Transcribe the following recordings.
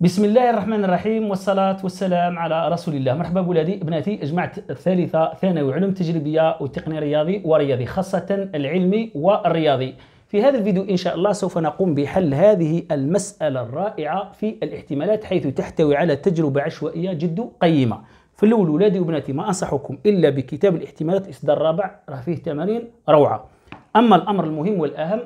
بسم الله الرحمن الرحيم والصلاة والسلام على رسول الله مرحبا بولادي بناتي جمعت الثالثة ثانوي علوم تجريبية وتقنية رياضي ورياضي خاصة العلمي والرياضي في هذا الفيديو إن شاء الله سوف نقوم بحل هذه المسألة الرائعة في الاحتمالات حيث تحتوي على تجربة عشوائية جد قيمة في الأول ولادي وبناتي ما أنصحكم إلا بكتاب الاحتمالات إصدار الرابع راه فيه تمارين روعة أما الأمر المهم والأهم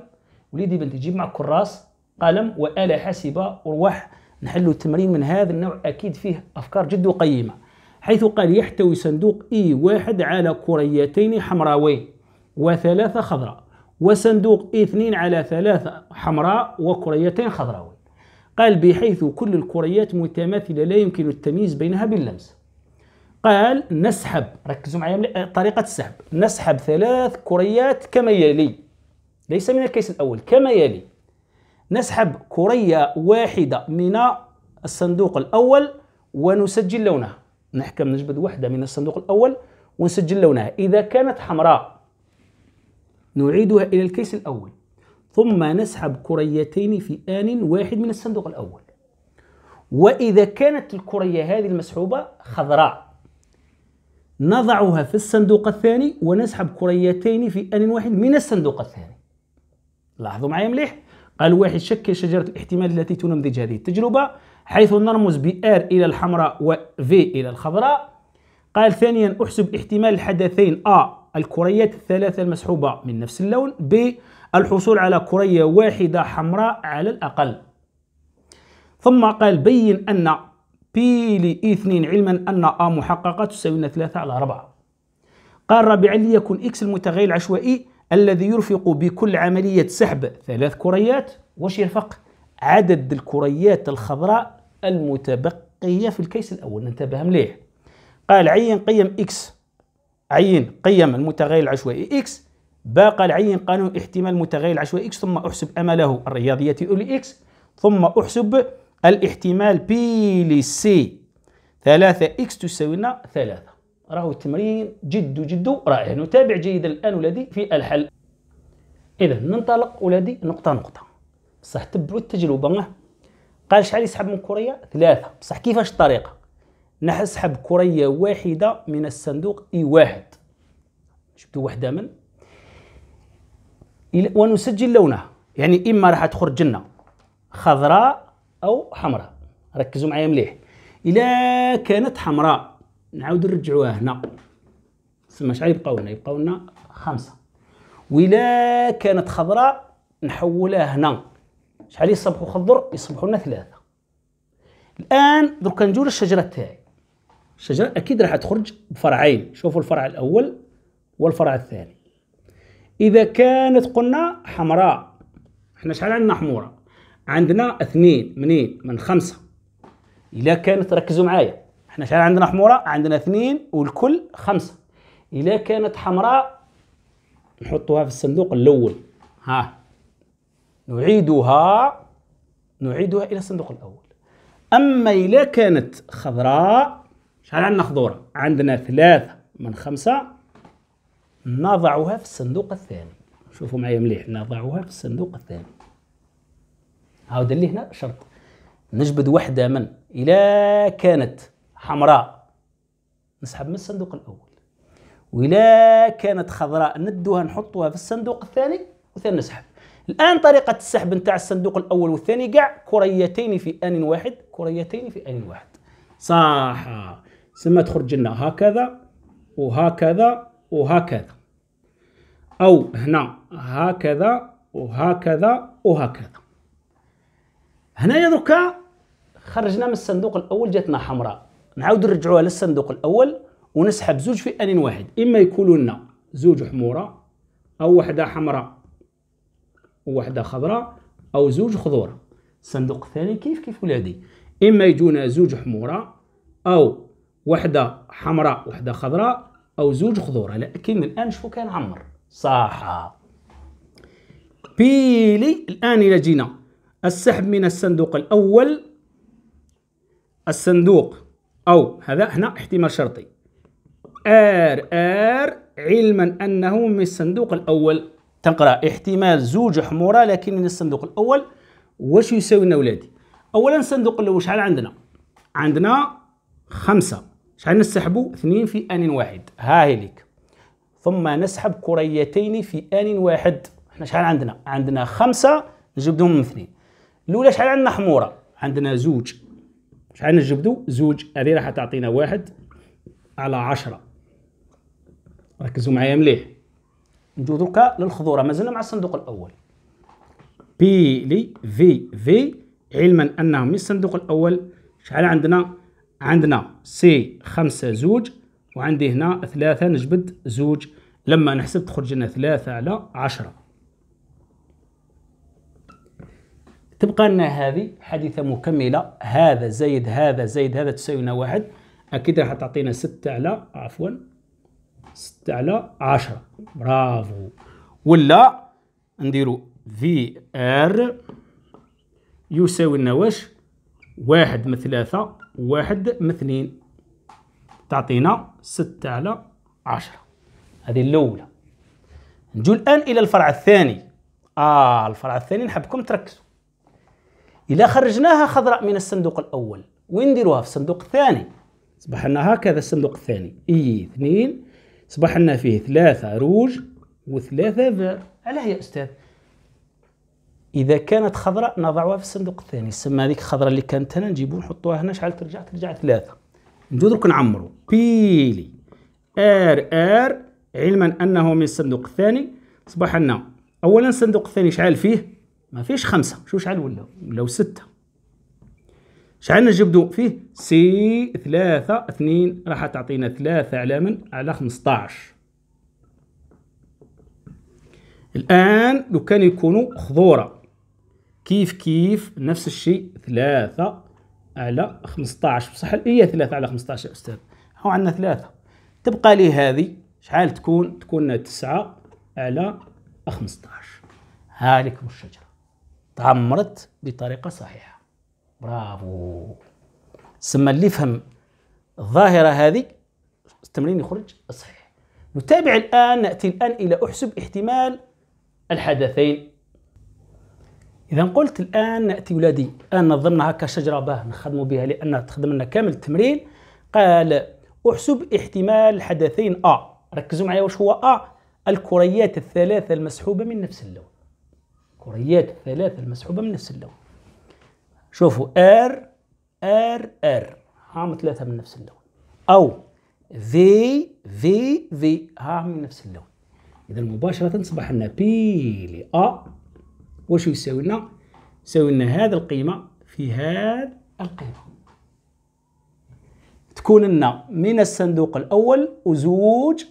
وليدي بنتي جيب معك كراس قلم وآلة حاسبة ورواح نحل التمرين من هذا النوع أكيد فيه أفكار جد قيمة حيث قال يحتوي صندوق إي واحد على كريتين حمراوين وثلاثة خضراء وصندوق إي اثنين على ثلاثة حمراء وكريتين خضراوين قال بحيث كل الكريات متماثلة لا يمكن التمييز بينها باللمس قال نسحب ركزوا معي طريقة السحب نسحب ثلاث كريات كما يلي ليس من الكيس الأول كما يلي نسحب كرية واحدة من الصندوق الأول ونسجل لونها نحكم نجبد وحدة من الصندوق الأول ونسجل لونها إذا كانت حمراء نعيدها إلى الكيس الأول ثم نسحب كريتين في آن واحد من الصندوق الأول وإذا كانت الكرية هذه المسحوبة خضراء نضعها في الصندوق الثاني ونسحب كريتين في آن واحد من الصندوق الثاني لاحظوا معي مليح قال واحد شكل شجرة الاحتمال التي تنمذج هذه التجربة حيث نرمز ب R إلى الحمراء و V إلى الخضراء قال ثانيا احسب احتمال الحدثين أ الكريات الثلاثة المسحوبة من نفس اللون ب الحصول على كرية واحدة حمراء على الأقل ثم قال بين أن بي لإي 2 علما أن أ محققة تساوي 3 على 4 قال رابعا ليكن إكس المتغير العشوائي الذي يرفق بكل عملية سحب ثلاث كريات واش يرفق؟ عدد الكريات الخضراء المتبقية في الكيس الأول ننتبه مليح قال عين قيم إكس عين قيم المتغير العشوائي إكس باقى العين قانون احتمال المتغير العشوائي إكس ثم أحسب أمله الرياضية أولي إكس ثم أحسب الاحتمال بي لسي 3 إكس تساوي لنا 3 راهو التمرين جد جد رائع نتابع جيدا الآن ولدي في الحل إذا ننطلق ولدي نقطة نقطة بصح تبعوا التجربة قال شحال يسحب من كرية ثلاثة بصح كيفاش الطريقة نسحب كرية واحدة من الصندوق إي واحد شفتوا وحده من ونسجل لونها يعني إما راح تخرج لنا خضراء أو حمراء ركزوا معايا مليح إلا كانت حمراء نعاود نرجعوها هنا تسمى شحال يبقاو لنا يبقاو لنا خمسة وإلا كانت خضراء نحولها هنا شحال يصبحوا خضر يصبحوا لنا ثلاثة الآن دركا نجيو للشجرة تاعي الشجرة أكيد راح تخرج بفرعين شوفوا الفرع الأول والفرع الثاني إذا كانت قلنا حمراء احنا شحال عندنا حمورة عندنا اثنين منين من خمسة إذا كانت ركزوا معايا احنا شحال عندنا حموره عندنا اثنين والكل خمسه اذا كانت حمراء نحطوها في الصندوق الاول ها نعيدها نعيدها الى الصندوق الاول اما اذا كانت خضراء شحال عندنا خضوره عندنا ثلاثه من خمسه نضعها في الصندوق الثاني شوفوا معايا مليح نضعها في الصندوق الثاني هاو اللي هنا شرط نجبد وحده من الى كانت حمراء نسحب من الصندوق الأول ولا كانت خضراء ندوها نحطوها في الصندوق الثاني وثاني نسحب الآن طريقة السحب نتاع الصندوق الأول والثاني كاع كريتين في آن واحد كريتين في آن واحد صح ثم تخرج لنا هكذا وهكذا وهكذا أو هنا هكذا وهكذا وهكذا هنايا دركا خرجنا من الصندوق الأول جاتنا حمراء نعاود نرجعوها للصندوق الاول ونسحب زوج في ان واحد اما يكونوا لنا زوج حموره او وحده حمراء وحده خضراء او زوج خضور الصندوق الثاني كيف كيف ولادي اما يجونا زوج حموره او وحده حمراء وحده خضراء او زوج خضوره لكن الان شوفوا كان عمر صح بيلي الان الى جينا السحب من الصندوق الاول الصندوق أو هذا هنا احتمال شرطي آر آر علما أنه من الصندوق الأول تنقرأ احتمال زوج حمورة لكن من الصندوق الأول واش يساوي لنا ولادي أولا الصندوق الأول شحال عندنا عندنا خمسة شحال نسحبو اثنين في آن واحد ها هي ليك ثم نسحب كريتين في آن واحد احنا شحال عندنا عندنا خمسة نجبدهم من اثنين الأولى شحال عندنا حمورة عندنا زوج شحال نجبدو زوج هذه راح تعطينا واحد على عشرة ركزوا معايا مليح نجو دوكا للخضوره مازلنا مع الصندوق الاول بي لي في في علما انه من الصندوق الاول شحال عندنا عندنا سي خمسة زوج وعندي هنا ثلاثة نجبد زوج لما نحسب تخرج لنا ثلاثة على عشرة تبقى لنا هذه حادثة مكملة هذا زايد هذا زايد هذا تساوي لنا واحد أكيد راح تعطينا ستة على عفوا ستة على عشرة برافو ولا نديرو في ار يساوي لنا واش واحد من ثلاثة واحد من اثنين تعطينا ستة على عشرة هذه الأولى نجو الآن إلى الفرع الثاني آه الفرع الثاني نحبكم تركزوا إلا خرجناها خضراء من الصندوق الأول وين نديروها في الصندوق الثاني صبح لنا هكذا الصندوق الثاني إي اثنين صبح لنا فيه ثلاثة روج وثلاثة فار علاه يا أستاذ إذا كانت خضراء نضعها في الصندوق الثاني سما هذيك الخضراء اللي كانت هنا نجيبو نحطوها هنا شحال ترجع ترجع ثلاثة نجو درك نعمرو بيلي ار ار علما أنه من الصندوق الثاني صبح لنا أولا الصندوق الثاني شحال فيه ما فيش خمسة شو شحال ولاو ولاو ستة شحال نجبدو فيه سي ثلاثة اثنين راح تعطينا ثلاثة على من على خمسطاعش الآن لو كان يكونوا خضورة كيف كيف نفس الشيء ثلاثة على خمسطاعش بصح هي ثلاثة على خمسطاعش يا أستاذ هو عندنا ثلاثة تبقى لي هذه شحال تكون تكون تسعة على خمسطاعش هالكم الشجرة تعمرت بطريقة صحيحة برافو سما اللي فهم الظاهرة هذه التمرين يخرج صحيح نتابع الآن نأتي الآن إلى أحسب احتمال الحدثين إذا قلت الآن نأتي ولادي الآن نظمنا هكا شجرة باه نخدموا بها لأن تخدم لنا كامل التمرين قال أحسب احتمال الحدثين أ ركزوا معي واش هو أ الكريات الثلاثة المسحوبة من نفس اللون الكريات الثلاثة المسحوبة من نفس اللون شوفوا ار ار ار هما ثلاثة من نفس اللون أو في في في ها من نفس اللون إذا مباشرة صبح لنا بي ل أ وش يساوي لنا؟ يساوي لنا هذه القيمة في هذا القيمة تكون لنا من الصندوق الأول وزوج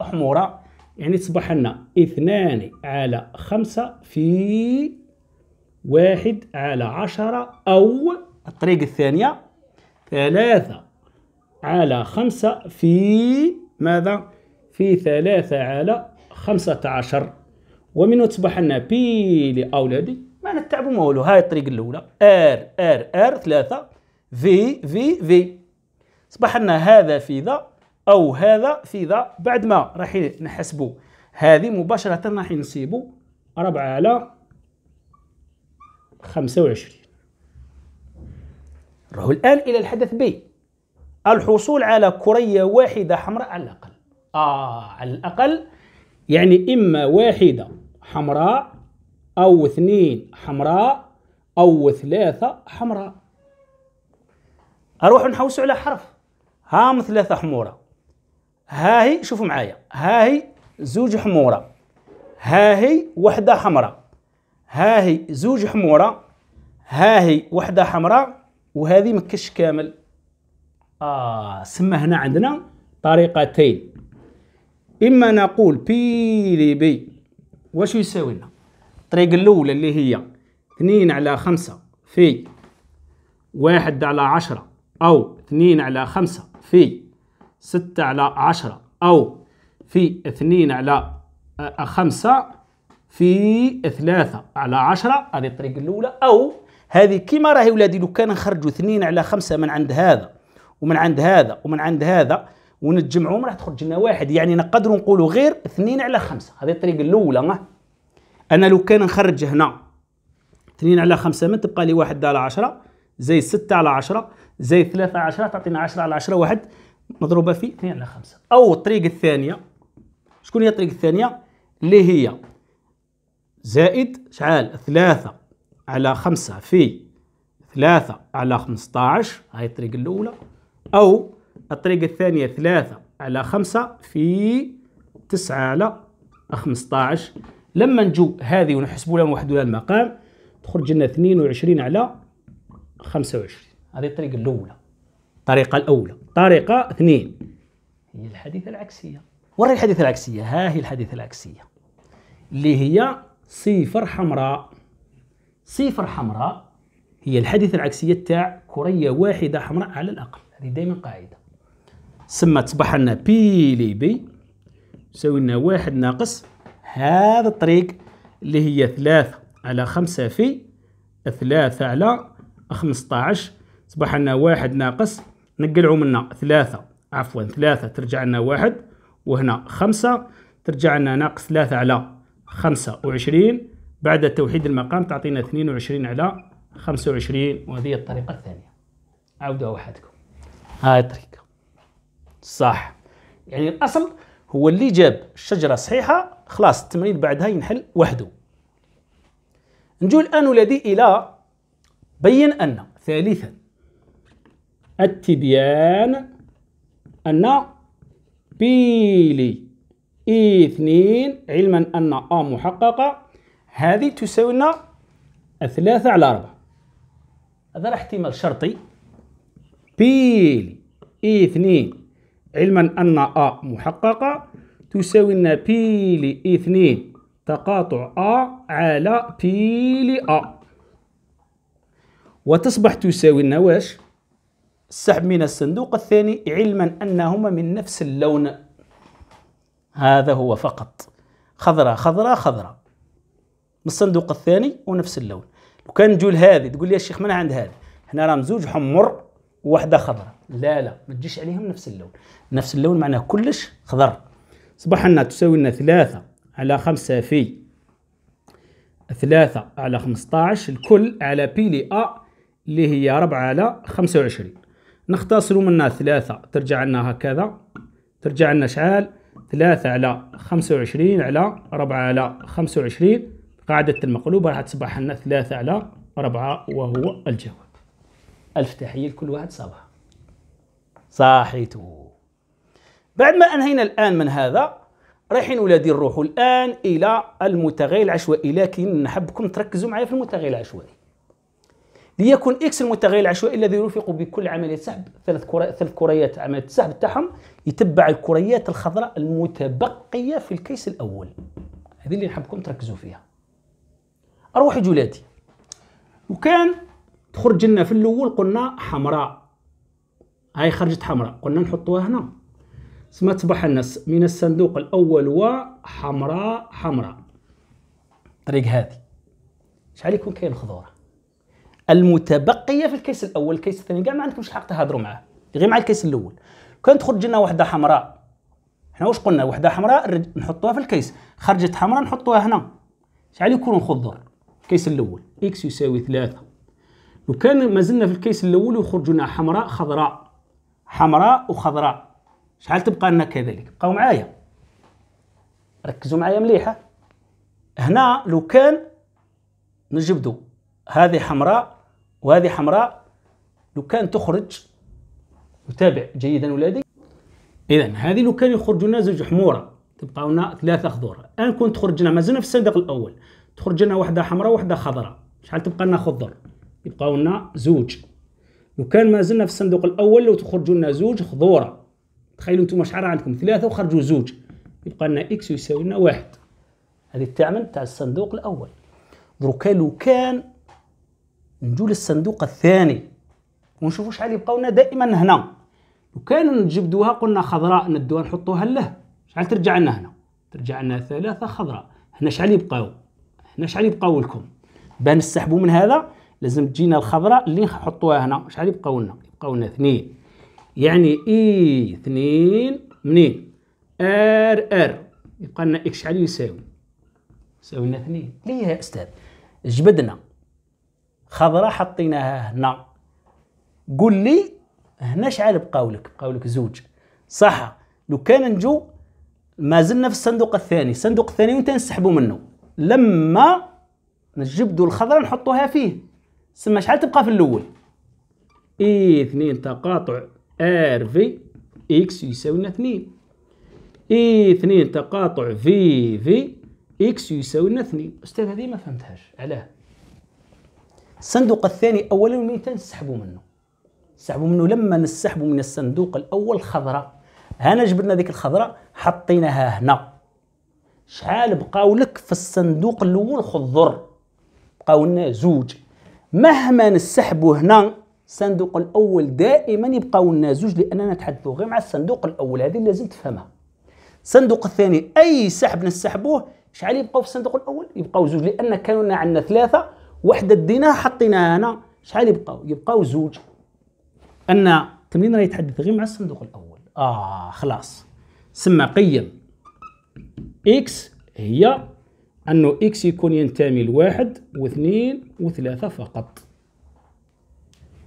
حمورة يعني تصبح لنا اثنان على خمسة في واحد على عشرة أو الطريقة الثانية ثلاثة على خمسة في ماذا؟ في ثلاثة على خمسة عشر ومن تصبح لنا بي لأولادي ما نتعبوا ما والو هاي الطريقة الأولى ار ار ار ثلاثة في في في صبح لنا هذا في ذا او هذا في ذا بعد ما راح نحسبوا هذه مباشره راح نصيبوا 4 على 25 راهو الان الى الحدث ب الحصول على كريه واحده حمراء على الاقل اه على الاقل يعني اما واحده حمراء او اثنين حمراء او ثلاثه حمراء اروح نحوسوا على حرف هام ثلاثه حموره ها هي شوفوا معايا ها هي زوج حموره ها هي وحده حمراء ها هي زوج حموره ها هي وحده حمراء وهذه مكش كامل اه سما هنا عندنا طريقتين اما نقول بي لي بي واش يساوي لنا الطريق الاولى اللي هي 2 على 5 في واحد على عشرة أو اثنين على خمسة في ستة على عشرة أو في اثنين على آه، خمسة في ثلاثة على عشرة هذه الطريقة الأولى أو هذه كيما راهي ولادي لو كان نخرجوا اثنين على خمسة من عند هذا ومن عند هذا ومن عند هذا ونتجمعهم راح تخرج لنا واحد يعني نقدروا نقولوا غير اثنين على خمسة هذه الطريقة الأولى أنا لو كان نخرج هنا اثنين على خمسة من تبقى لي واحد على عشرة زي ستة على عشرة زي ثلاثة على عشرة تعطينا عشرة على عشرة واحد مضروبه في 2 على 5 او الطريق الثانيه شكون هي الطريق الثانيه اللي هي زائد شعال 3 على 5 في 3 على 15 هاي الطريق الاولى او الطريق الثانيه 3 على 5 في 9 على 15 لما نجو هذه ونحسبوا لها لها المقام تخرج لنا 22 على 25 هذه الطريق الاولى الطريقة الأولى طريقة اثنين هي الحديثة العكسية وري الحديثة العكسية ها هي الحديثة العكسية اللي هي صفر حمراء صفر حمراء هي الحديثة العكسية تاع كرية واحدة حمراء على الأقل هذه دائما قاعدة سما تصبح لنا بي لي بي يساوي لنا واحد ناقص هذا الطريق اللي هي ثلاثة على خمسة في ثلاثة على خمسطاعش صبح لنا واحد ناقص نقلعوا منا ثلاثة عفوا ثلاثة ترجع لنا واحد وهنا خمسة ترجع لنا ناقص ثلاثة على خمسة وعشرين بعد توحيد المقام تعطينا اثنين وعشرين على خمسة وعشرين وهذه الطريقة الثانية عاودوها وحدكم هاي الطريقة صح يعني الأصل هو اللي جاب الشجرة صحيحة خلاص التمرين بعدها ينحل وحده نجو الآن ولدي إلى بين أن ثالثا التبيان أن بيلي اثنين علما أن أ محققة هذه تساوي لنا ثلاثة على أربعة هذا راه احتمال شرطي بيلي اثنين علما أن أ محققة تساوي لنا بيلي اثنين تقاطع أ على بيلي أ وتصبح تساوي لنا واش السحب من الصندوق الثاني علما أنهما من نفس اللون هذا هو فقط خضراء خضراء خضراء من الصندوق الثاني ونفس اللون لو كان جو هذه تقول لي يا شيخ من عند هذه هنا راهم زوج حمر وواحده خضراء لا لا ما تجيش عليهم نفس اللون نفس اللون معناه كلش خضر صباح لنا تساوي لنا ثلاثة على خمسة في ثلاثة على خمسة عشر الكل على بيلي أ اللي هي ربعة على خمسة وعشرين نختصر منها ثلاثة ترجع لنا هكذا ترجع لنا شعال ثلاثة على خمسة وعشرين على ربعة على خمسة وعشرين قاعدة المقلوبة راح تصبح لنا ثلاثة على ربعة وهو الجواب ألف تحية لكل واحد صباح صاحيتو بعد ما أنهينا الآن من هذا رايحين ولادي نروحوا الآن إلى المتغير العشوائي لكن نحبكم تركزوا معايا في المتغير العشوائي ليكن اكس المتغير العشوائي الذي يرفق بكل عمليه سحب ثلاث كرة ثلاث كريات عمليه السحب تاعهم يتبع الكريات الخضراء المتبقيه في الكيس الاول هذه اللي نحبكم تركزوا فيها اروح جولاتي وكان تخرج لنا في الاول قلنا حمراء هاي خرجت حمراء قلنا نحطوها هنا ثم تصبح لنا من الصندوق الاول وحمراء حمراء طريق هذه شحال يكون كاين خضوره المتبقيه في الكيس الاول الكيس الثاني كاع ما عندكمش الحق تهضروا معاه غير مع الكيس الاول كان تخرج لنا وحده حمراء حنا واش قلنا وحده حمراء نحطوها في الكيس خرجت حمراء نحطوها هنا شحال يكونوا خضر الكيس الاول اكس يساوي ثلاثة لو كان مازلنا في الكيس الاول ويخرج لنا حمراء خضراء حمراء وخضراء شحال تبقى لنا كذلك بقاو معايا ركزوا معايا مليحه هنا لو كان نجبدوا هذه حمراء وهذه حمراء لو كان تخرج وتابع جيدا ولادي اذا هذه لو كان يخرج لنا زوج حموره تبقى لنا ثلاثه خضور الان كون تخرج لنا مازلنا في الصندوق الاول تخرج لنا واحده حمراء وواحده خضراء شحال تبقى لنا خضر يبقى لنا زوج لو كان مازلنا في الصندوق الاول لو تخرجوا لنا زوج خضوره تخيلوا انتم شحال عندكم ثلاثه وخرجوا زوج يبقى لنا اكس يساوي لنا واحد هذه التعمل تاع الصندوق الاول دروكا لو كان نجو للصندوق الثاني ونشوفوا شحال يبقاو لنا دائما هنا لو كان نجبدوها قلنا خضراء ندوها نحطوها له شحال ترجع لنا هنا ترجع لنا ثلاثة خضراء هنا شحال يبقاو هنا شحال يبقاو لكم بان نسحبوا من هذا لازم تجينا الخضراء اللي نحطوها هنا شحال يبقاو لنا يبقاو لنا اثنين يعني اي اثنين منين ار ار يبقى لنا اكس شحال يساوي يساوي لنا اثنين ليه يا استاذ جبدنا خضراء حطيناها هنا قول لي هنا شحال بقاو لك بقاو لك زوج صح لو كان نجو ما زلنا في الصندوق الثاني الصندوق الثاني وانت نسحبوا منه لما نجبدوا الخضراء نحطوها فيه سما شحال تبقى في الاول اي اثنين تقاطع ار في اكس يساوي لنا اثنين اي اثنين تقاطع في في اكس يساوي لنا اثنين استاذ هذه ما فهمتهاش علاه الصندوق الثاني اولا والميتان نسحبوا منه نسحبوا منه لما نسحبوا من الصندوق الاول خضراء هنا جبدنا ذيك الخضراء حطيناها هنا شحال بقاو لك في الصندوق الاول خضر بقاو لنا زوج مهما نسحبوا هنا الصندوق الاول دائما يبقاو لنا زوج لاننا نتحدثوا غير مع الصندوق الاول هذه لازم تفهمها الصندوق الثاني اي سحب نسحبوه شحال يبقاو في الصندوق الاول يبقاو زوج لان كانوا عندنا ثلاثه وحده ديناها حطيناها هنا شحال يبقاو يبقاو زوج ان التمرين راه يتحدث غير مع الصندوق الاول اه خلاص سما قيم اكس هي انه اكس يكون ينتمي لواحد واثنين وثلاثه فقط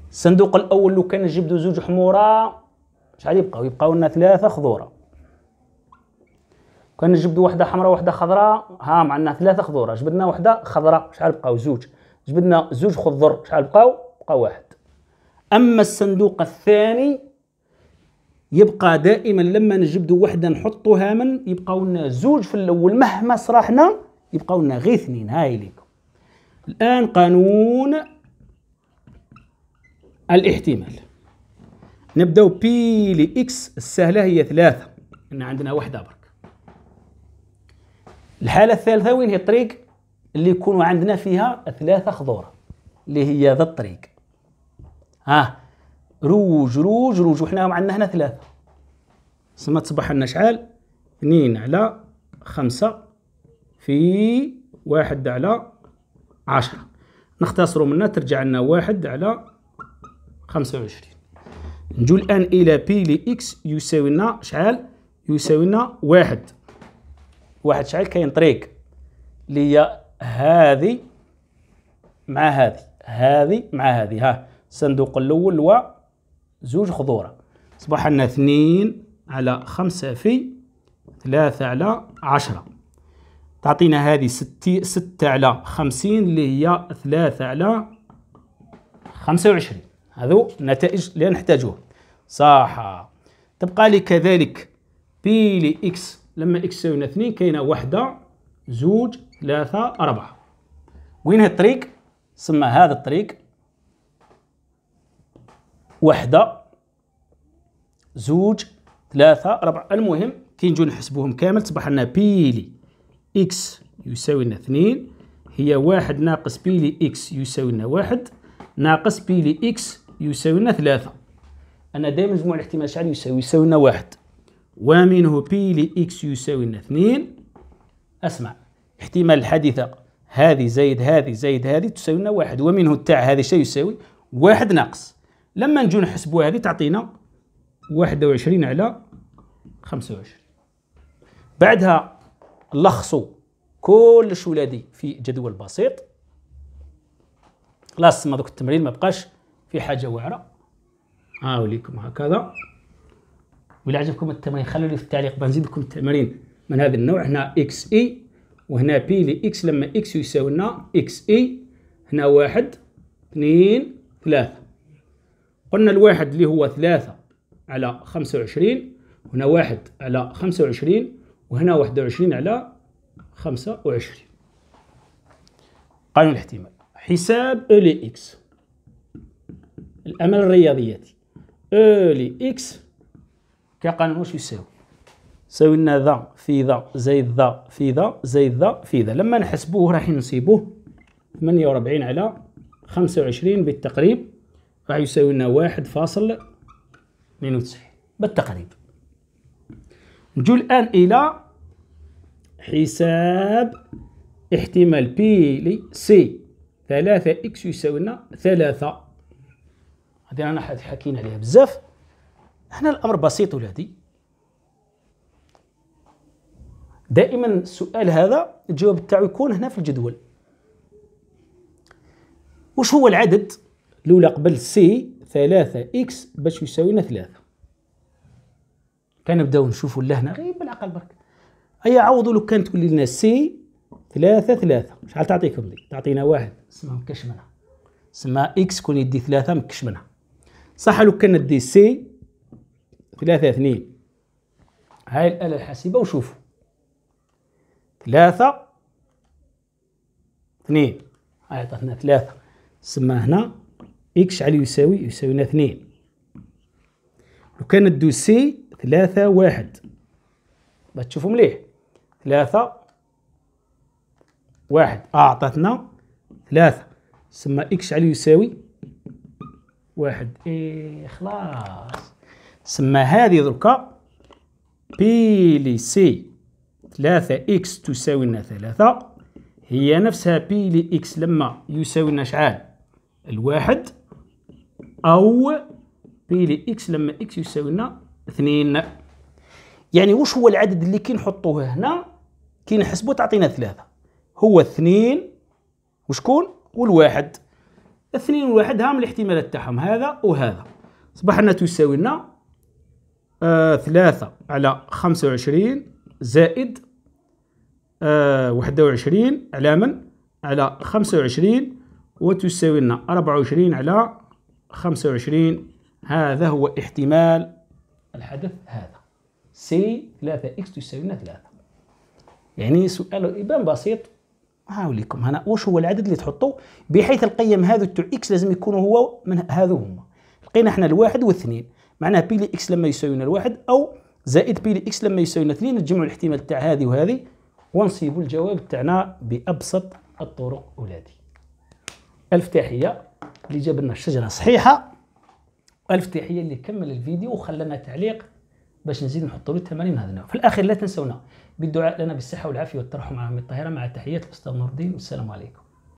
الصندوق الاول لو كان جبدو زوج حموره شحال يبقاو يبقاو لنا ثلاثه خضوره كان جبدو وحده حمراء وحده خضراء ها معنا ثلاثه خضوره جبدنا وحده خضراء شحال بقاو زوج جبدنا زوج خضر شحال بقاو بقى واحد اما الصندوق الثاني يبقى دائما لما نجبدوا وحده نحطوها من يبقاو لنا زوج في الاول مهما صرحنا يبقاو لنا غير اثنين هاي ليكم الان قانون الاحتمال نبداو بي لاكس السهله هي ثلاثه ان عندنا وحده برك الحاله الثالثه وين هي الطريق اللي يكونوا عندنا فيها ثلاثة خضور اللي هي ذا الطريق ها روج روج روج وحنا عندنا هنا ثلاثة سما تصبح لنا شحال اثنين على خمسة في واحد على عشرة نختصروا منها ترجع لنا واحد على خمسة وعشرين نجو الآن إلى بي لإكس يساوي لنا شحال يساوي لنا واحد واحد شحال كاين طريق اللي هي هذه مع هذه هذه مع هذه ها الصندوق الأول و زوج خضورة أصبح عندنا اثنين على خمسة في ثلاثة على عشرة تعطينا هذه ستي ستة على خمسين اللي هي ثلاثة على خمسة هذو نتائج اللي نحتاجوها صح تبقى لي كذلك بي لإكس لما إكس يساوي اثنين كاينة وحده زوج ثلاثة أربعة وين الطريق سمى هذا الطريق وحدة زوج ثلاثة أربعة المهم كي نجو نحسبوهم كامل تصبح لنا بيلي إكس يساوي لنا اثنين هي واحد ناقص بيلي إكس يساوي لنا واحد ناقص بيلي إكس يساوي لنا ثلاثة أنا دائما مجموع الاحتمال شحال يساوي يساوي لنا واحد ومنه بيلي إكس يساوي لنا اثنين أسمع احتمال الحادثة هذه زايد هذه زايد هذه تساوي لنا واحد ومنه تاع هذا الشيء يساوي واحد ناقص لما نجو نحسبوا هذه تعطينا واحد وعشرين على خمسة وعشرين بعدها لخصوا كل ولادي في جدول بسيط خلاص ما دوك التمرين ما بقاش في حاجة واعرة ها وليكم هكذا ولا عجبكم التمرين خلوا لي في التعليق بنزيد لكم التمرين من هذا النوع هنا اكس اي وهنا بي لإكس لما إكس يساوي لنا إكس إي هنا واحد اثنين ثلاثة قلنا الواحد اللي هو ثلاثة على خمسة وعشرين هنا واحد على خمسة وعشرين وهنا واحد وعشرين على خمسة وعشرين قانون الاحتمال حساب أو لي إكس الأمل الرياضياتي أو لي إكس كقانون واش يساوي سوي لنا ذا في ذا زائد ذا في ذا زائد ذا في ذا لما نحسبوه راح نصيبوه 48 على 25 بالتقريب راح يساوي لنا 1.92 بالتقريب نجو الآن إلى حساب احتمال بي لي سي 3 إكس يساوي لنا 3 هذه أنا حكينا عليها بزاف هنا الأمر بسيط ولادي دائما السؤال هذا الجواب تاعو يكون هنا في الجدول وش هو العدد الاولى قبل سي 3 اكس باش يساوينا 3 كنبداو نشوفوا لهنا غير بالعقل برك اي عوضوا لو كان تقولي لنا سي 3 3 شحال تعطيكم دي تعطينا واحد اسمها مكشمنه سما اكس كون يدي 3 مكشمنه صح لو كان ندي سي 3 2 هاي الاله الحاسبه وشوفوا ثلاثة اثنين هاي عطاتنا ثلاثة سما هنا إكس شحال يساوي يساوينا اثنين لو كان ندو سي ثلاثة واحد باش تشوفوا مليح ثلاثة واحد أعطتنا آه، ثلاثة سما إكس شحال يساوي واحد اي خلاص سما هذه دركا بي لي سي 3 إكس تساوي لنا 3 هي نفسها بي لإكس لما يساوي لنا شحال الواحد أو بي لإكس لما إكس يساوي لنا اثنين يعني وش هو العدد اللي كي نحطوه هنا كي نحسبه تعطينا ثلاثة هو اثنين وشكون والواحد اثنين والواحد هام الاحتمالات تاعهم هذا وهذا صبح لنا تساوي لنا آه ثلاثة على خمسة وعشرين زائد آه 21 على من؟ على 25 وتساوي لنا 24 على 25 هذا هو احتمال الحدث هذا سي 3 اكس تساوي لنا 3 يعني سؤال يبان بسيط هاوليكم هنا واش هو العدد اللي تحطوا بحيث القيم هذو تاع اكس لازم يكونوا هو من هذو هما لقينا احنا الواحد والاثنين معناها بي لي اكس لما يساوي لنا الواحد او زائد بي لي اكس لما يساوي لنا اثنين نجمعوا الاحتمال تاع هذه وهذه ونصيب الجواب تاعنا بابسط الطرق اولادي الف تحيه اللي جاب لنا الشجره صحيحه الف تحيه اللي كمل الفيديو وخلنا تعليق باش نزيد نحط له التمارين من هذا النوع في الاخير لا تنسونا بالدعاء لنا بالصحه والعافيه والترحم على امي الطاهره مع تحيات الاستاذ نور الدين والسلام عليكم